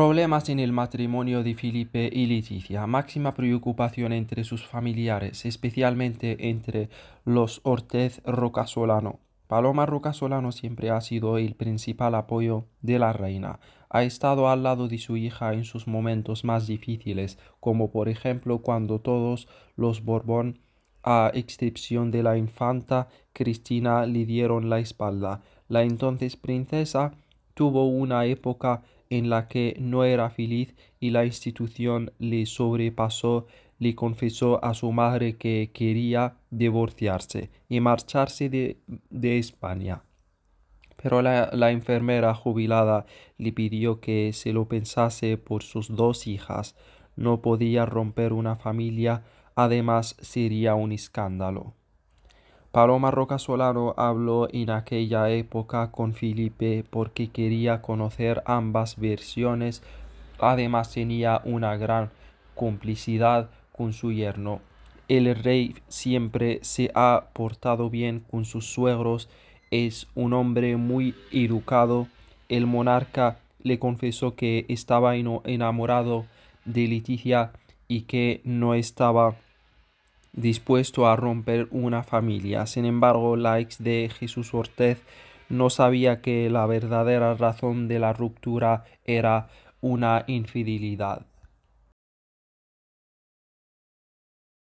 Problemas en el matrimonio de Felipe y Leticia, máxima preocupación entre sus familiares, especialmente entre los Ortez Rocasolano. Paloma Rocasolano siempre ha sido el principal apoyo de la reina. Ha estado al lado de su hija en sus momentos más difíciles, como por ejemplo cuando todos los Borbón, a excepción de la infanta Cristina, le dieron la espalda. La entonces princesa tuvo una época en la que no era feliz y la institución le sobrepasó, le confesó a su madre que quería divorciarse y marcharse de, España. Pero la, enfermera jubilada le pidió que se lo pensase por sus dos hijas. No podía romper una familia, además sería un escándalo. Paloma Roca Solano habló en aquella época con Felipe porque quería conocer ambas versiones. Además tenía una gran complicidad con su yerno. El rey siempre se ha portado bien con sus suegros, es un hombre muy educado. El monarca le confesó que estaba enamorado de Leticia y que no estaba dispuesto a romper una familia. Sin embargo, la ex de Jesús Ortez no sabía que la verdadera razón de la ruptura era una infidelidad.